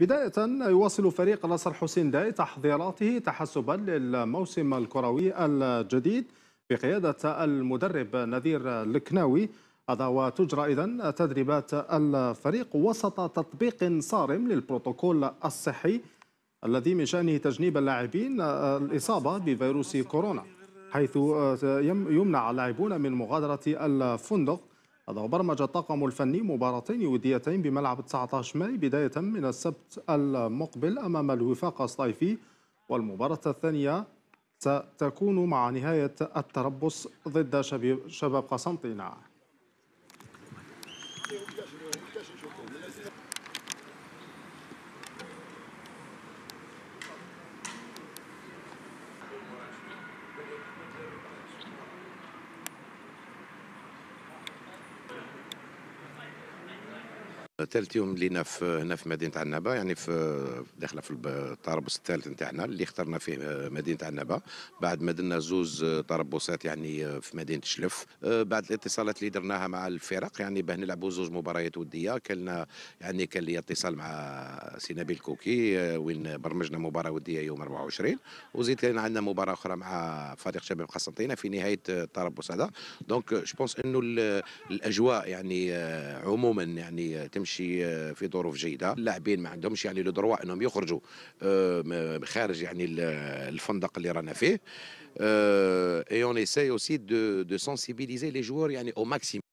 بداية يواصل فريق نصر حسين داي تحضيراته تحسبا للموسم الكروي الجديد بقيادة المدرب نذير الكناوي هذا وتجرى إذا تدريبات الفريق وسط تطبيق صارم للبروتوكول الصحي الذي من شأنه تجنيب اللاعبين الإصابة بفيروس كورونا حيث يمنع اللاعبون من مغادرة الفندق هذا وبرمج الطاقم الفني مباراتين وديتين بملعب 19 ماي بداية من السبت المقبل أمام الوفاق الصيفي والمباراة الثانية ستكون مع نهاية التربص ضد شباب قسنطينة ثالث يوم لينا في هنا في مدينه عنابه يعني في داخله في الطربوس الثالث نتاعنا اللي اخترنا فيه آه، مدينه عنابه بعد ما درنا زوز آه، طربوسات يعني آه، في مدينه شلف بعد الاتصالات اللي درناها مع الفرق يعني باه نلعبوا زوج مباريات وديه كان يعني كان لي اتصال مع نبيل كوكي وين برمجنا مباراه وديه يوم 24 وزيد كان عندنا مباراه اخرى مع فريق شباب قسنطينه في نهايه الطربوس هذا دونك جو انه الاجواء يعني عموما يعني تمشي يمشي آه، في ظروف جيده اللاعبين ما عندهمش يعني لو دروا انهم يخرجوا آه، خارج يعني الفندق اللي رانا فيه اي اون اسي aussi de, de sensibiliser لي joueurs يعني, او ماكسيم